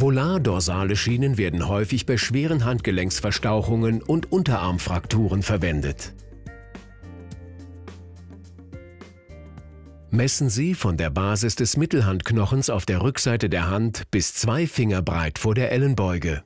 Volardorsale Schienen werden häufig bei schweren Handgelenksverstauchungen und Unterarmfrakturen verwendet. Messen Sie von der Basis des Mittelhandknochens auf der Rückseite der Hand bis zwei Finger breit vor der Ellenbeuge.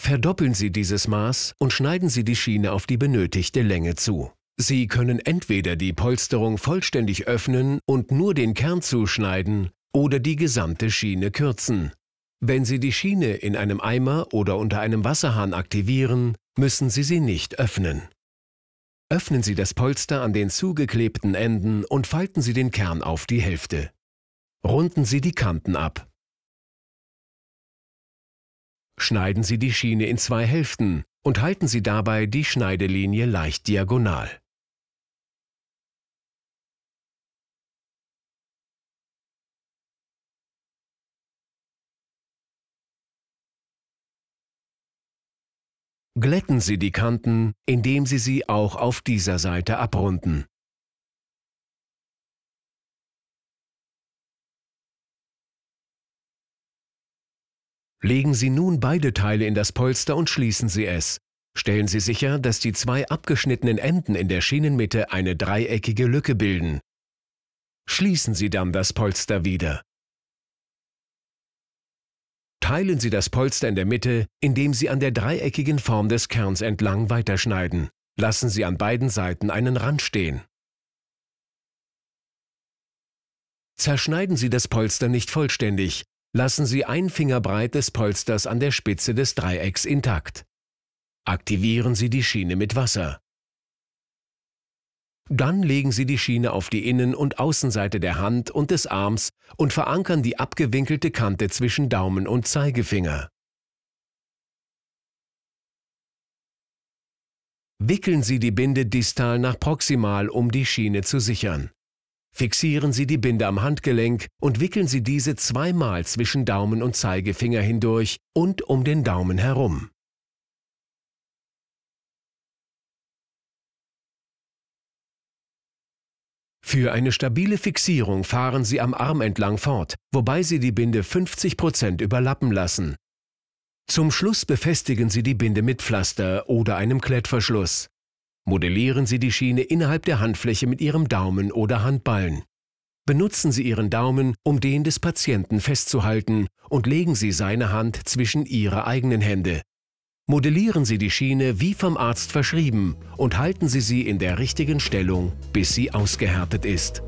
Verdoppeln Sie dieses Maß und schneiden Sie die Schiene auf die benötigte Länge zu. Sie können entweder die Polsterung vollständig öffnen und nur den Kern zuschneiden oder die gesamte Schiene kürzen. Wenn Sie die Schiene in einem Eimer oder unter einem Wasserhahn aktivieren, müssen Sie sie nicht öffnen. Öffnen Sie das Polster an den zugeklebten Enden und falten Sie den Kern auf die Hälfte. Runden Sie die Kanten ab. Schneiden Sie die Schiene in zwei Hälften und halten Sie dabei die Schneidelinie leicht diagonal. Glätten Sie die Kanten, indem Sie sie auch auf dieser Seite abrunden. Legen Sie nun beide Teile in das Polster und schließen Sie es. Stellen Sie sicher, dass die zwei abgeschnittenen Enden in der Schienenmitte eine dreieckige Lücke bilden. Schließen Sie dann das Polster wieder. Teilen Sie das Polster in der Mitte, indem Sie an der dreieckigen Form des Kerns entlang weiterschneiden. Lassen Sie an beiden Seiten einen Rand stehen. Zerschneiden Sie das Polster nicht vollständig, lassen Sie ein Finger breit des Polsters an der Spitze des Dreiecks intakt. Aktivieren Sie die Schiene mit Wasser. Dann legen Sie die Schiene auf die Innen- und Außenseite der Hand und des Arms und verankern die abgewinkelte Kante zwischen Daumen und Zeigefinger. Wickeln Sie die Binde distal nach proximal, um die Schiene zu sichern. Fixieren Sie die Binde am Handgelenk und wickeln Sie diese zweimal zwischen Daumen und Zeigefinger hindurch und um den Daumen herum. Für eine stabile Fixierung fahren Sie am Arm entlang fort, wobei Sie die Binde 50% überlappen lassen. Zum Schluss befestigen Sie die Binde mit Pflaster oder einem Klettverschluss. Modellieren Sie die Schiene innerhalb der Handfläche mit Ihrem Daumen oder Handballen. Benutzen Sie Ihren Daumen, um den des Patienten festzuhalten und legen Sie seine Hand zwischen Ihre eigenen Hände. Modellieren Sie die Schiene wie vom Arzt verschrieben und halten Sie sie in der richtigen Stellung, bis sie ausgehärtet ist.